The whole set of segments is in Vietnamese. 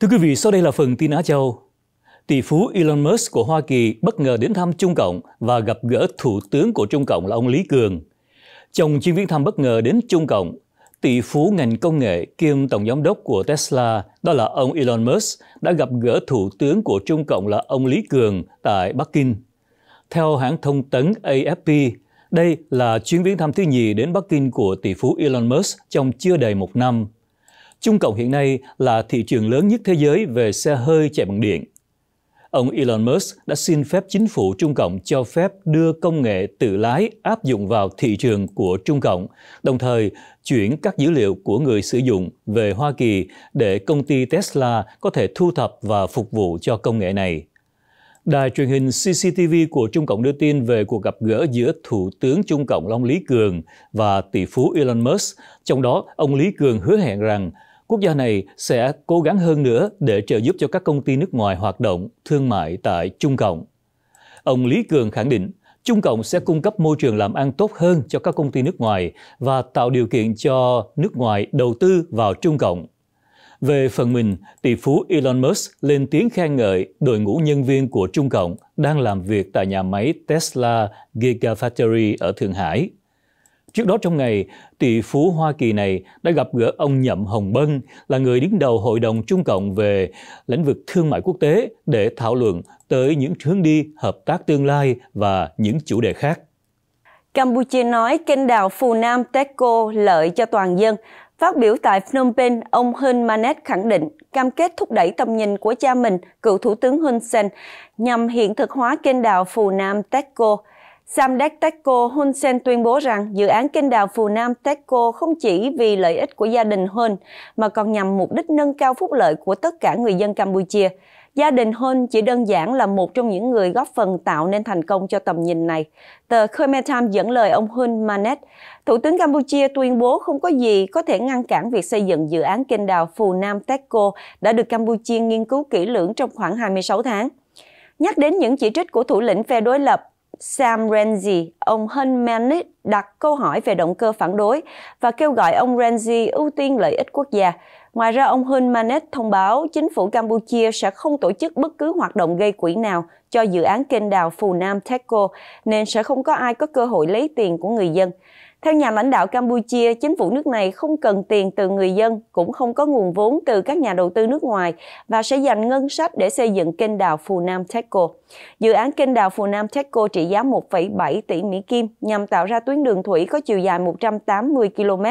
Thưa quý vị, sau đây là phần tin Á Châu. Tỷ phú Elon Musk của Hoa Kỳ bất ngờ đến thăm Trung Cộng và gặp gỡ Thủ tướng của Trung Cộng là ông Lý Cường. Trong chuyến viếng thăm bất ngờ đến Trung Cộng, tỷ phú ngành công nghệ kiêm tổng giám đốc của Tesla, đó là ông Elon Musk, đã gặp gỡ Thủ tướng của Trung Cộng là ông Lý Cường tại Bắc Kinh. Theo hãng thông tấn AFP, đây là chuyến viếng thăm thứ nhì đến Bắc Kinh của tỷ phú Elon Musk trong chưa đầy một năm. Trung Cộng hiện nay là thị trường lớn nhất thế giới về xe hơi chạy bằng điện. Ông Elon Musk đã xin phép chính phủ Trung Cộng cho phép đưa công nghệ tự lái áp dụng vào thị trường của Trung Cộng, đồng thời chuyển các dữ liệu của người sử dụng về Hoa Kỳ để công ty Tesla có thể thu thập và phục vụ cho công nghệ này. Đài truyền hình CCTV của Trung Cộng đưa tin về cuộc gặp gỡ giữa Thủ tướng Trung Cộng Long Lý Cường và tỷ phú Elon Musk, trong đó ông Lý Cường hứa hẹn rằng Quốc gia này sẽ cố gắng hơn nữa để trợ giúp cho các công ty nước ngoài hoạt động thương mại tại Trung Cộng. Ông Lý Cường khẳng định, Trung Cộng sẽ cung cấp môi trường làm ăn tốt hơn cho các công ty nước ngoài và tạo điều kiện cho nước ngoài đầu tư vào Trung Cộng. Về phần mình, tỷ phú Elon Musk lên tiếng khen ngợi đội ngũ nhân viên của Trung Cộng đang làm việc tại nhà máy Tesla Gigafactory ở Thượng Hải. Trước đó trong ngày, tỷ phú Hoa Kỳ này đã gặp gỡ ông Nhậm Hồng Bân là người đứng đầu Hội đồng Trung Cộng về lĩnh vực thương mại quốc tế để thảo luận tới những hướng đi hợp tác tương lai và những chủ đề khác. Campuchia nói kênh đào Phù Nam Techco lợi cho toàn dân. Phát biểu tại Phnom Penh, ông Hun Manet khẳng định cam kết thúc đẩy tầm nhìn của cha mình, cựu Thủ tướng Hun Sen, nhằm hiện thực hóa kênh đào Phù Nam Techco. Samdech Techo Hun Sen tuyên bố rằng dự án kênh đào Phù Nam Techo không chỉ vì lợi ích của gia đình Hun mà còn nhằm mục đích nâng cao phúc lợi của tất cả người dân Campuchia. Gia đình Hun chỉ đơn giản là một trong những người góp phần tạo nên thành công cho tầm nhìn này. Tờ Khmer Times dẫn lời ông Hun Manet, Thủ tướng Campuchia tuyên bố không có gì có thể ngăn cản việc xây dựng dự án kênh đào Phù Nam Techo đã được Campuchia nghiên cứu kỹ lưỡng trong khoảng 26 tháng. Nhắc đến những chỉ trích của thủ lĩnh phe đối lập Sam Renzi, ông Hun Hunmanet đặt câu hỏi về động cơ phản đối và kêu gọi ông Renzi ưu tiên lợi ích quốc gia. Ngoài ra, ông Hun Hunmanet thông báo chính phủ Campuchia sẽ không tổ chức bất cứ hoạt động gây quỹ nào cho dự án kênh đào Phù Nam Techco, nên sẽ không có ai có cơ hội lấy tiền của người dân. Theo nhà lãnh đạo Campuchia, chính phủ nước này không cần tiền từ người dân, cũng không có nguồn vốn từ các nhà đầu tư nước ngoài và sẽ dành ngân sách để xây dựng kênh đào Phù Nam Techco. Dự án kênh đào Phù Nam Techco trị giá 1,7 tỷ Mỹ Kim nhằm tạo ra tuyến đường thủy có chiều dài 180 km,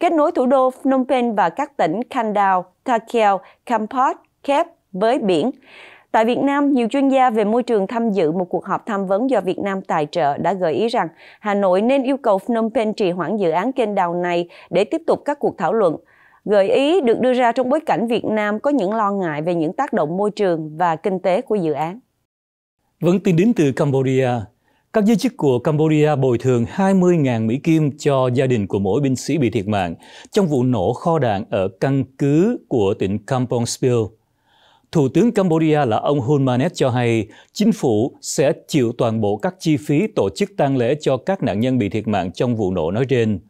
kết nối thủ đô Phnom Penh và các tỉnh Kandao, Takeo, Kampot, Kep với biển. Tại Việt Nam, nhiều chuyên gia về môi trường tham dự một cuộc họp tham vấn do Việt Nam tài trợ đã gợi ý rằng Hà Nội nên yêu cầu Phnom Penh trì hoãn dự án kênh đào này để tiếp tục các cuộc thảo luận. Gợi ý được đưa ra trong bối cảnh Việt Nam có những lo ngại về những tác động môi trường và kinh tế của dự án. Vẫn vâng, tin đến từ Cambodia, các giới chức của Cambodia bồi thường 20.000 Mỹ Kim cho gia đình của mỗi binh sĩ bị thiệt mạng trong vụ nổ kho đạn ở căn cứ của tỉnh Kampong Spil, Thủ tướng Cambodia là ông Hun Manet cho hay chính phủ sẽ chịu toàn bộ các chi phí tổ chức tang lễ cho các nạn nhân bị thiệt mạng trong vụ nổ nói trên.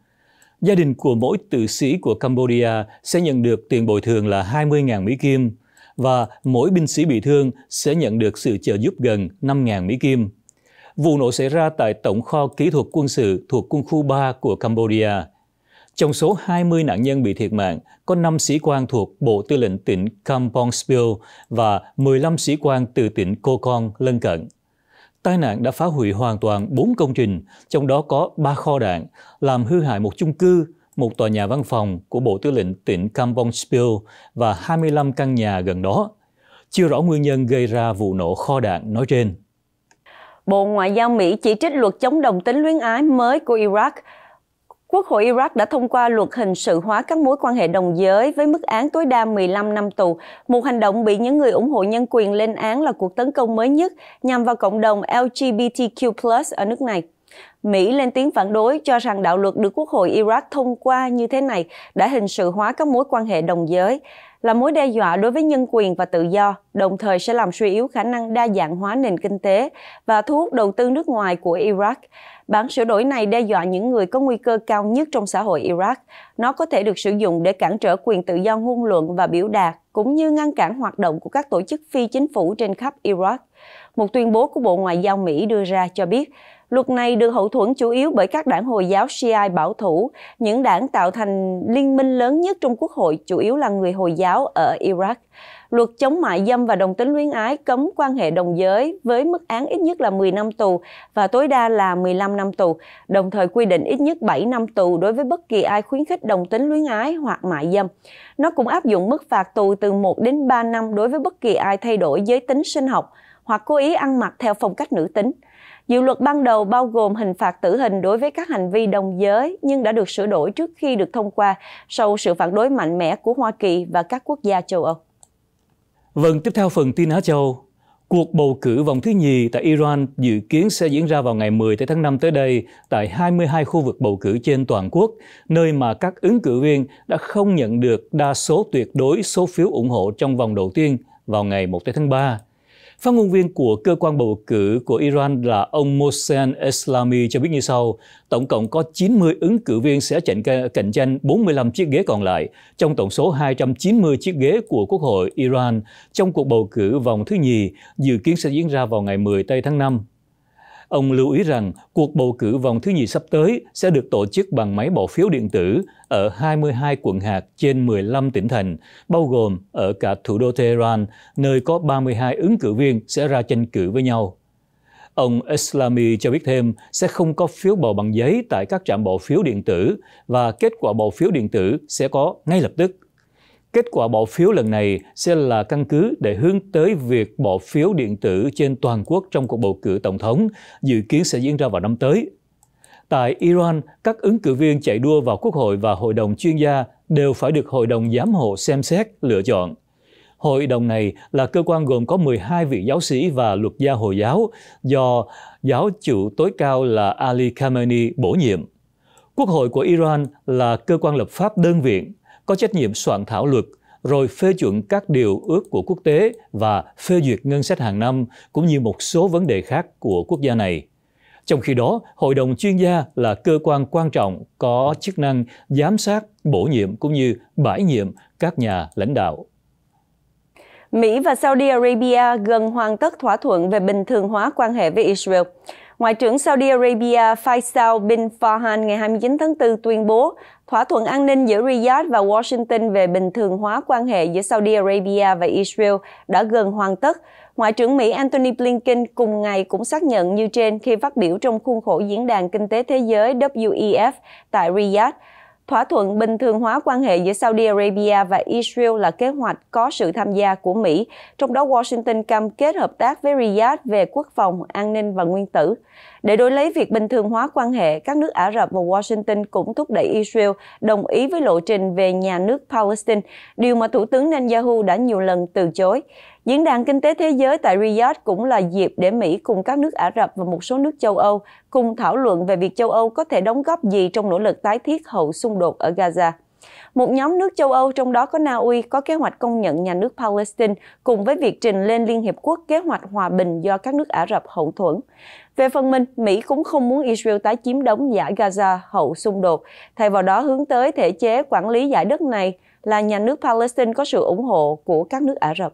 Gia đình của mỗi tử sĩ của Cambodia sẽ nhận được tiền bồi thường là 20.000 Mỹ Kim và mỗi binh sĩ bị thương sẽ nhận được sự trợ giúp gần 5.000 Mỹ Kim. Vụ nổ xảy ra tại Tổng kho Kỹ thuật Quân sự thuộc Quân khu 3 của Cambodia – trong số 20 nạn nhân bị thiệt mạng, có 5 sĩ quan thuộc Bộ Tư lệnh tỉnh Kampong Spil và 15 sĩ quan từ tỉnh Kokon lân cận. Tai nạn đã phá hủy hoàn toàn 4 công trình, trong đó có 3 kho đạn, làm hư hại một chung cư, một tòa nhà văn phòng của Bộ Tư lệnh tỉnh Kampong Spil và 25 căn nhà gần đó. Chưa rõ nguyên nhân gây ra vụ nổ kho đạn nói trên. Bộ Ngoại giao Mỹ chỉ trích luật chống đồng tính luyến ái mới của Iraq Quốc hội Iraq đã thông qua luật hình sự hóa các mối quan hệ đồng giới với mức án tối đa 15 năm tù. Một hành động bị những người ủng hộ nhân quyền lên án là cuộc tấn công mới nhất nhằm vào cộng đồng LGBTQ+ ở nước này. Mỹ lên tiếng phản đối cho rằng đạo luật được Quốc hội Iraq thông qua như thế này đã hình sự hóa các mối quan hệ đồng giới, là mối đe dọa đối với nhân quyền và tự do, đồng thời sẽ làm suy yếu khả năng đa dạng hóa nền kinh tế và thu hút đầu tư nước ngoài của Iraq. Bản sửa đổi này đe dọa những người có nguy cơ cao nhất trong xã hội Iraq. Nó có thể được sử dụng để cản trở quyền tự do ngôn luận và biểu đạt, cũng như ngăn cản hoạt động của các tổ chức phi chính phủ trên khắp Iraq. Một tuyên bố của Bộ Ngoại giao Mỹ đưa ra cho biết, Luật này được hậu thuẫn chủ yếu bởi các đảng Hồi giáo Shiite bảo thủ, những đảng tạo thành liên minh lớn nhất trong quốc hội chủ yếu là người Hồi giáo ở Iraq. Luật chống mại dâm và đồng tính luyến ái cấm quan hệ đồng giới với mức án ít nhất là 10 năm tù và tối đa là 15 năm tù, đồng thời quy định ít nhất 7 năm tù đối với bất kỳ ai khuyến khích đồng tính luyến ái hoặc mại dâm. Nó cũng áp dụng mức phạt tù từ 1 đến 3 năm đối với bất kỳ ai thay đổi giới tính sinh học hoặc cố ý ăn mặc theo phong cách nữ tính. Dự luật ban đầu bao gồm hình phạt tử hình đối với các hành vi đồng giới nhưng đã được sửa đổi trước khi được thông qua sau sự phản đối mạnh mẽ của Hoa Kỳ và các quốc gia châu Âu. Vâng, tiếp theo phần tin Á Châu. Cuộc bầu cử vòng thứ nhì tại Iran dự kiến sẽ diễn ra vào ngày 10 tháng 5 tới đây tại 22 khu vực bầu cử trên toàn quốc, nơi mà các ứng cử viên đã không nhận được đa số tuyệt đối số phiếu ủng hộ trong vòng đầu tiên vào ngày 1 tháng 3. Phát ngôn viên của cơ quan bầu cử của Iran là ông Mohsen Eslami cho biết như sau, tổng cộng có 90 ứng cử viên sẽ cạnh cạnh tranh 45 chiếc ghế còn lại trong tổng số 290 chiếc ghế của Quốc hội Iran trong cuộc bầu cử vòng thứ nhì dự kiến sẽ diễn ra vào ngày 10 tây tháng 5 Ông lưu ý rằng cuộc bầu cử vòng thứ nhì sắp tới sẽ được tổ chức bằng máy bỏ phiếu điện tử ở 22 quận hạt trên 15 tỉnh thành, bao gồm ở cả thủ đô Tehran, nơi có 32 ứng cử viên sẽ ra tranh cử với nhau. Ông Islami cho biết thêm sẽ không có phiếu bầu bằng giấy tại các trạm bỏ phiếu điện tử và kết quả bỏ phiếu điện tử sẽ có ngay lập tức Kết quả bỏ phiếu lần này sẽ là căn cứ để hướng tới việc bỏ phiếu điện tử trên toàn quốc trong cuộc bầu cử tổng thống dự kiến sẽ diễn ra vào năm tới. Tại Iran, các ứng cử viên chạy đua vào Quốc hội và Hội đồng chuyên gia đều phải được Hội đồng Giám hộ xem xét, lựa chọn. Hội đồng này là cơ quan gồm có 12 vị giáo sĩ và luật gia Hồi giáo do giáo chủ tối cao là Ali Khamenei bổ nhiệm. Quốc hội của Iran là cơ quan lập pháp đơn viện – có trách nhiệm soạn thảo luật, rồi phê chuẩn các điều ước của quốc tế và phê duyệt ngân sách hàng năm cũng như một số vấn đề khác của quốc gia này. Trong khi đó, hội đồng chuyên gia là cơ quan quan trọng có chức năng giám sát, bổ nhiệm cũng như bãi nhiệm các nhà lãnh đạo. Mỹ và Saudi Arabia gần hoàn tất thỏa thuận về bình thường hóa quan hệ với Israel. Ngoại trưởng Saudi Arabia Faisal bin Farhan ngày 29 tháng 4 tuyên bố thỏa thuận an ninh giữa Riyadh và Washington về bình thường hóa quan hệ giữa Saudi Arabia và Israel đã gần hoàn tất. Ngoại trưởng Mỹ Antony Blinken cùng ngày cũng xác nhận như trên khi phát biểu trong khuôn khổ Diễn đàn Kinh tế Thế giới WEF tại Riyadh. Thỏa thuận bình thường hóa quan hệ giữa Saudi Arabia và Israel là kế hoạch có sự tham gia của Mỹ, trong đó Washington cam kết hợp tác với Riyadh về quốc phòng, an ninh và nguyên tử. Để đối lấy việc bình thường hóa quan hệ, các nước Ả Rập và Washington cũng thúc đẩy Israel đồng ý với lộ trình về nhà nước Palestine, điều mà Thủ tướng Netanyahu đã nhiều lần từ chối. Diễn đàn Kinh tế Thế giới tại Riyadh cũng là dịp để Mỹ cùng các nước Ả Rập và một số nước châu Âu cùng thảo luận về việc châu Âu có thể đóng góp gì trong nỗ lực tái thiết hậu xung đột ở Gaza. Một nhóm nước châu Âu trong đó có Na Uy có kế hoạch công nhận nhà nước Palestine cùng với việc trình lên Liên Hiệp Quốc kế hoạch hòa bình do các nước Ả Rập hậu thuẫn. Về phần mình, Mỹ cũng không muốn Israel tái chiếm đóng giải Gaza hậu xung đột, thay vào đó hướng tới thể chế quản lý giải đất này là nhà nước Palestine có sự ủng hộ của các nước Ả Rập.